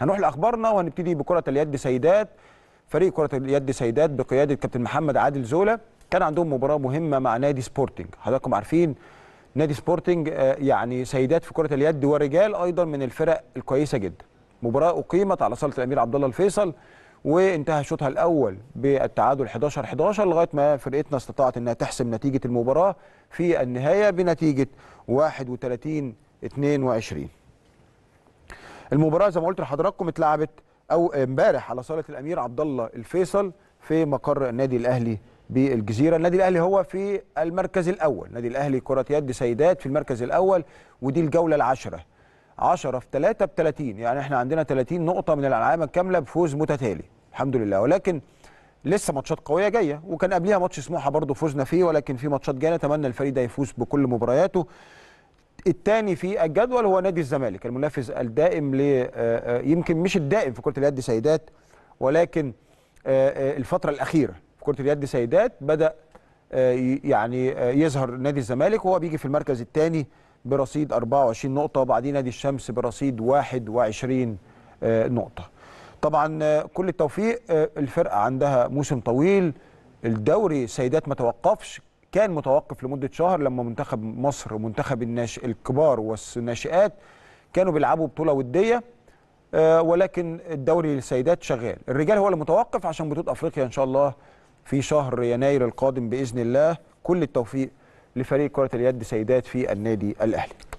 هنروح لاخبارنا وهنبتدي بكره اليد سيدات فريق كره اليد سيدات بقياده كابتن محمد عادل زولا كان عندهم مباراه مهمه مع نادي سبورتنج حضراتكم عارفين نادي سبورتنج آه، يعني سيدات في كره اليد ورجال ايضا من الفرق الكويسه جدا مباراه اقيمت على صاله الامير عبد الله الفيصل وانتهى شوطها الاول بالتعادل 11 11 لغايه ما فرقتنا استطاعت انها تحسم نتيجه المباراه في النهايه بنتيجه 31 22 المباراه زي ما قلت لحضراتكم اتلعبت او امبارح على صاله الامير عبد الله الفيصل في مقر النادي الاهلي بالجزيره النادي الاهلي هو في المركز الاول النادي الاهلي كره يد سيدات في المركز الاول ودي الجوله العاشره 10 في 3 ب 30 يعني احنا عندنا 30 نقطه من العلامه الكامله بفوز متتالي الحمد لله ولكن لسه ماتشات قويه جايه وكان قبليها ماتش سموحه برضه فوزنا فيه ولكن في ماتشات جايه نتمنى الفريق ده يفوز بكل مبارياته الثاني في الجدول هو نادي الزمالك المنافس الدائم ل آه، آه، يمكن مش الدائم في كره اليد سيدات ولكن آه، الفتره الاخيره في كره اليد سيدات بدا يعني يظهر نادي الزمالك وهو بيجي في المركز الثاني برصيد 24 نقطه وبعدين نادي الشمس برصيد 21 نقطه طبعا كل التوفيق الفرقه عندها موسم طويل الدوري سيدات ما توقفش كان متوقف لمده شهر لما منتخب مصر ومنتخب الناش الكبار والناشئات كانوا بيلعبوا بطوله وديه آه، ولكن الدوري للسيدات شغال الرجال هو اللي متوقف عشان بطوله افريقيا ان شاء الله في شهر يناير القادم باذن الله كل التوفيق لفريق كره اليد سيدات في النادي الاهلي